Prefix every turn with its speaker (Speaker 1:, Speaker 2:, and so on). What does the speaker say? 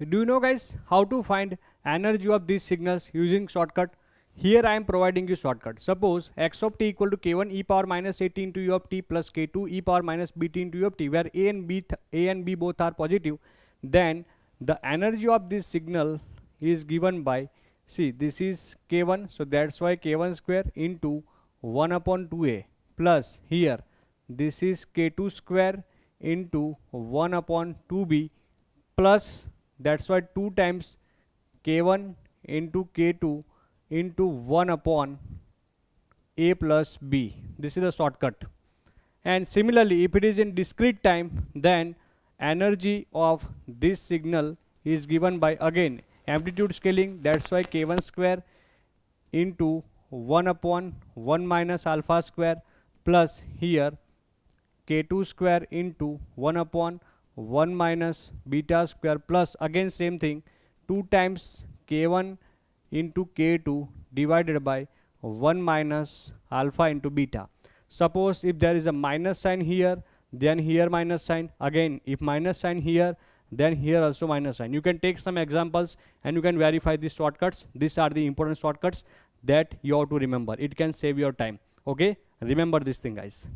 Speaker 1: do you know guys how to find energy of these signals using shortcut here I am providing you shortcut. Suppose x of t equal to k1 e power minus a t into u of t plus k2 e power minus b t into u of t where a and b, a and b both are positive then the energy of this signal is given by see this is k1 so that's why k1 square into 1 upon 2a plus here this is k2 square into 1 upon 2b plus that's why 2 times k1 into k2 into 1 upon a plus b this is the shortcut and similarly if it is in discrete time then energy of this signal is given by again amplitude scaling that's why k1 square into 1 upon 1 minus alpha square plus here k2 square into 1 upon 1 minus beta square plus again same thing 2 times k1 into k2 divided by 1 minus alpha into beta suppose if there is a minus sign here then here minus sign again if minus sign here then here also minus sign you can take some examples and you can verify these shortcuts these are the important shortcuts that you have to remember it can save your time okay remember this thing guys